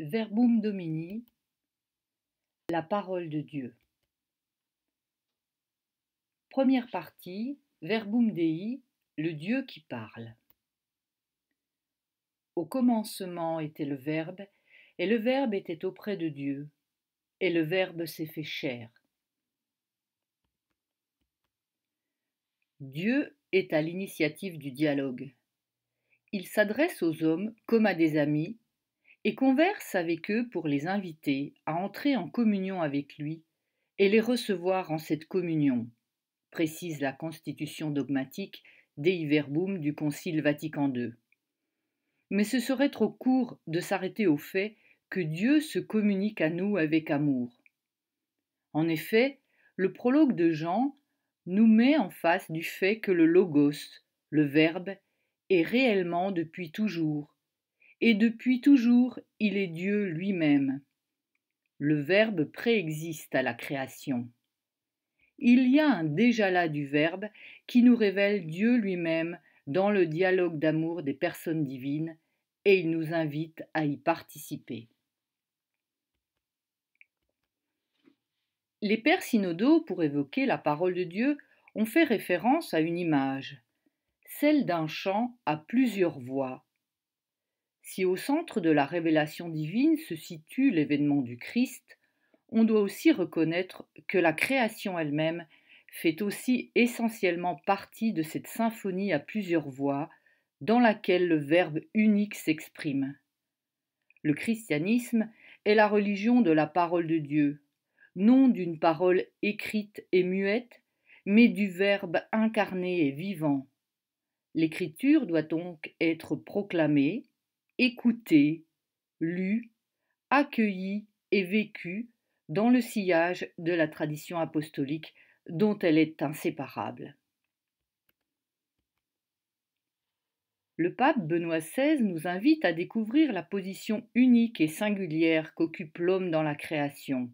Verbum Domini, la parole de Dieu. Première partie, Verbum Dei, le Dieu qui parle. Au commencement était le Verbe, et le Verbe était auprès de Dieu, et le Verbe s'est fait chair. Dieu est à l'initiative du dialogue. Il s'adresse aux hommes comme à des amis et converse avec eux pour les inviter à entrer en communion avec lui et les recevoir en cette communion, précise la constitution dogmatique Dei Verbum du Concile Vatican II. Mais ce serait trop court de s'arrêter au fait que Dieu se communique à nous avec amour. En effet, le prologue de Jean nous met en face du fait que le Logos, le Verbe, est réellement depuis toujours, et depuis toujours il est Dieu lui-même. Le Verbe préexiste à la création. Il y a un déjà-là du Verbe qui nous révèle Dieu lui-même dans le dialogue d'amour des personnes divines, et il nous invite à y participer. Les pères synodaux, pour évoquer la parole de Dieu, ont fait référence à une image, celle d'un chant à plusieurs voix, si au centre de la révélation divine se situe l'événement du Christ, on doit aussi reconnaître que la création elle-même fait aussi essentiellement partie de cette symphonie à plusieurs voix dans laquelle le Verbe unique s'exprime. Le christianisme est la religion de la parole de Dieu, non d'une parole écrite et muette, mais du Verbe incarné et vivant. L'écriture doit donc être proclamée, écouté, lu, accueilli et vécu dans le sillage de la tradition apostolique dont elle est inséparable. Le pape Benoît XVI nous invite à découvrir la position unique et singulière qu'occupe l'homme dans la création.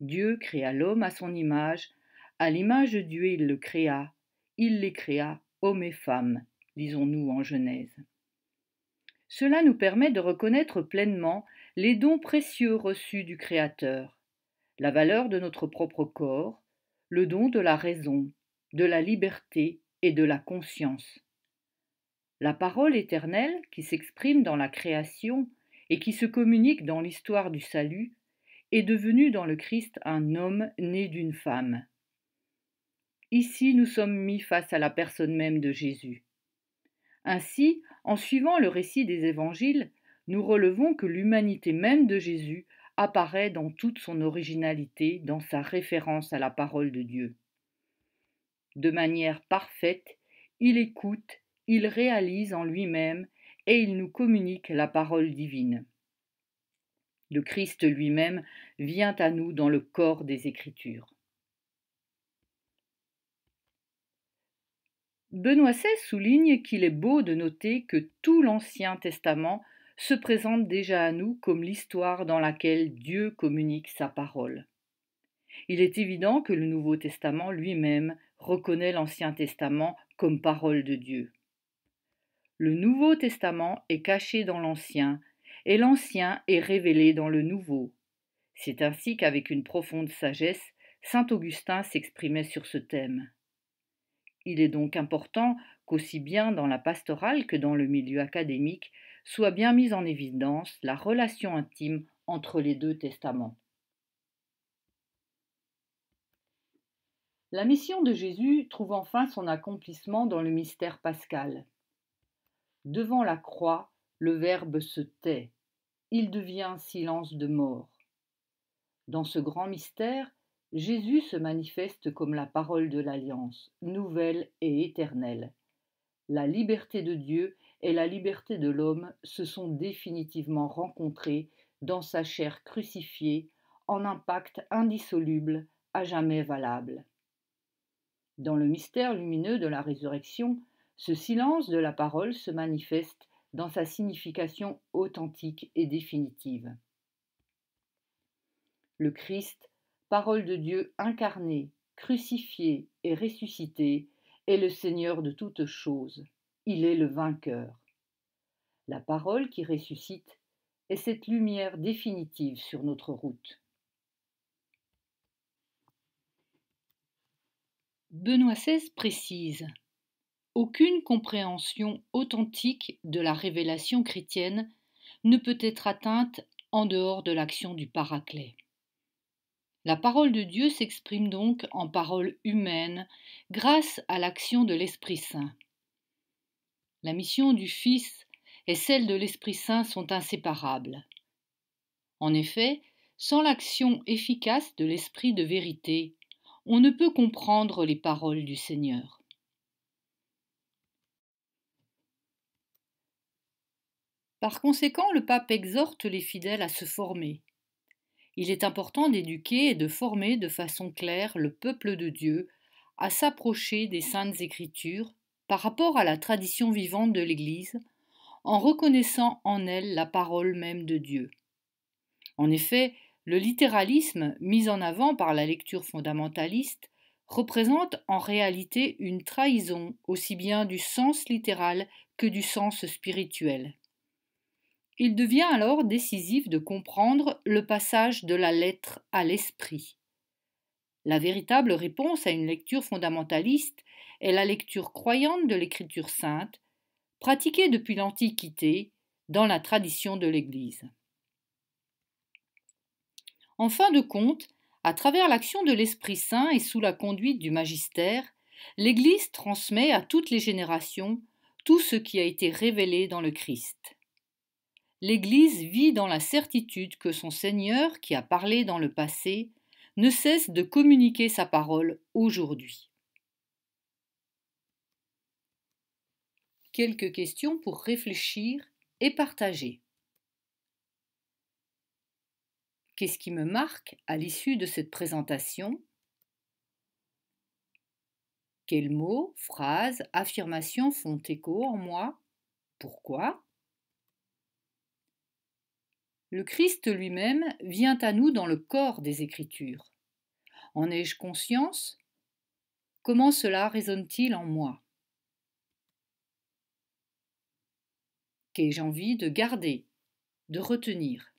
Dieu créa l'homme à son image, à l'image de Dieu il le créa, il les créa, hommes et femmes, disons nous en Genèse. Cela nous permet de reconnaître pleinement les dons précieux reçus du Créateur, la valeur de notre propre corps, le don de la raison, de la liberté et de la conscience. La parole éternelle qui s'exprime dans la création et qui se communique dans l'histoire du salut est devenue dans le Christ un homme né d'une femme. Ici nous sommes mis face à la personne même de Jésus. Ainsi, en suivant le récit des évangiles, nous relevons que l'humanité même de Jésus apparaît dans toute son originalité dans sa référence à la parole de Dieu. De manière parfaite, il écoute, il réalise en lui-même et il nous communique la parole divine. Le Christ lui-même vient à nous dans le corps des Écritures. Benoît XVI souligne qu'il est beau de noter que tout l'Ancien Testament se présente déjà à nous comme l'histoire dans laquelle Dieu communique sa parole. Il est évident que le Nouveau Testament lui-même reconnaît l'Ancien Testament comme parole de Dieu. Le Nouveau Testament est caché dans l'Ancien, et l'Ancien est révélé dans le Nouveau. C'est ainsi qu'avec une profonde sagesse, Saint Augustin s'exprimait sur ce thème. Il est donc important qu'aussi bien dans la pastorale que dans le milieu académique soit bien mise en évidence la relation intime entre les deux testaments. La mission de Jésus trouve enfin son accomplissement dans le mystère pascal. Devant la croix, le Verbe se tait, il devient silence de mort. Dans ce grand mystère, Jésus se manifeste comme la parole de l'alliance, nouvelle et éternelle. La liberté de Dieu et la liberté de l'homme se sont définitivement rencontrées dans sa chair crucifiée en un pacte indissoluble, à jamais valable. Dans le mystère lumineux de la résurrection, ce silence de la parole se manifeste dans sa signification authentique et définitive. Le Christ parole de Dieu incarné, crucifié et ressuscité, est le Seigneur de toutes choses. Il est le vainqueur. La parole qui ressuscite est cette lumière définitive sur notre route. Benoît XVI précise Aucune compréhension authentique de la révélation chrétienne ne peut être atteinte en dehors de l'action du Paraclet. La parole de Dieu s'exprime donc en parole humaine grâce à l'action de l'Esprit Saint. La mission du Fils et celle de l'Esprit Saint sont inséparables. En effet, sans l'action efficace de l'Esprit de vérité, on ne peut comprendre les paroles du Seigneur. Par conséquent, le pape exhorte les fidèles à se former, il est important d'éduquer et de former de façon claire le peuple de Dieu à s'approcher des saintes écritures par rapport à la tradition vivante de l'Église, en reconnaissant en elle la parole même de Dieu. En effet, le littéralisme mis en avant par la lecture fondamentaliste représente en réalité une trahison aussi bien du sens littéral que du sens spirituel. Il devient alors décisif de comprendre le passage de la lettre à l'esprit. La véritable réponse à une lecture fondamentaliste est la lecture croyante de l'Écriture sainte, pratiquée depuis l'Antiquité dans la tradition de l'Église. En fin de compte, à travers l'action de l'Esprit Saint et sous la conduite du magistère, l'Église transmet à toutes les générations tout ce qui a été révélé dans le Christ l'Église vit dans la certitude que son Seigneur, qui a parlé dans le passé, ne cesse de communiquer sa parole aujourd'hui. Quelques questions pour réfléchir et partager. Qu'est-ce qui me marque à l'issue de cette présentation Quels mots, phrases, affirmations font écho en moi Pourquoi le Christ lui-même vient à nous dans le corps des Écritures. En ai-je conscience Comment cela résonne-t-il en moi Qu'ai-je envie de garder, de retenir